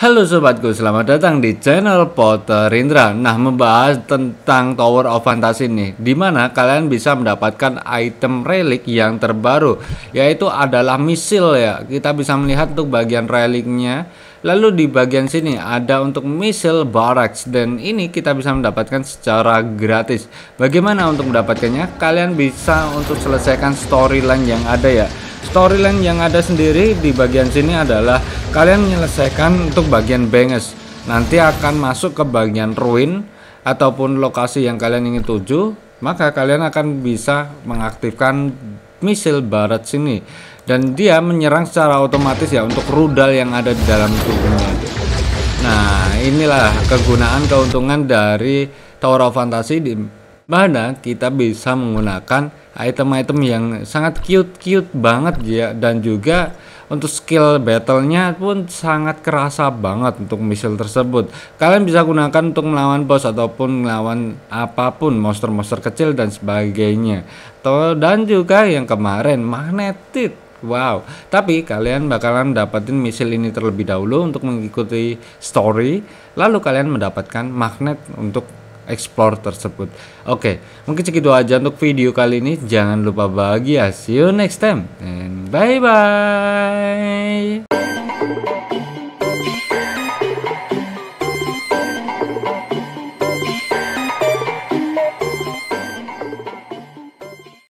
Halo sobatku, selamat datang di channel Potter Indra. Nah, membahas tentang Tower of Fantasy di mana kalian bisa mendapatkan item relik yang terbaru, yaitu adalah misil ya. Kita bisa melihat untuk bagian reliknya. Lalu di bagian sini ada untuk misil barracks dan ini kita bisa mendapatkan secara gratis. Bagaimana untuk mendapatkannya? Kalian bisa untuk selesaikan storyline yang ada ya storyline yang ada sendiri di bagian sini adalah kalian menyelesaikan untuk bagian Banges nanti akan masuk ke bagian ruin ataupun lokasi yang kalian ingin tuju maka kalian akan bisa mengaktifkan misil barat sini dan dia menyerang secara otomatis ya untuk rudal yang ada di dalam tubuhnya nah inilah kegunaan keuntungan dari Tower of Fantasy di mana kita bisa menggunakan item-item yang sangat cute-cute banget ya dan juga untuk skill battlenya pun sangat kerasa banget untuk misil tersebut kalian bisa gunakan untuk melawan bos ataupun melawan apapun monster-monster kecil dan sebagainya Tuh, dan juga yang kemarin magnetit Wow, tapi kalian bakalan dapetin misil ini terlebih dahulu untuk mengikuti story, lalu kalian mendapatkan magnet untuk explore tersebut. Oke, mungkin segitu aja untuk video kali ini. Jangan lupa bahagia. See you next time and bye bye.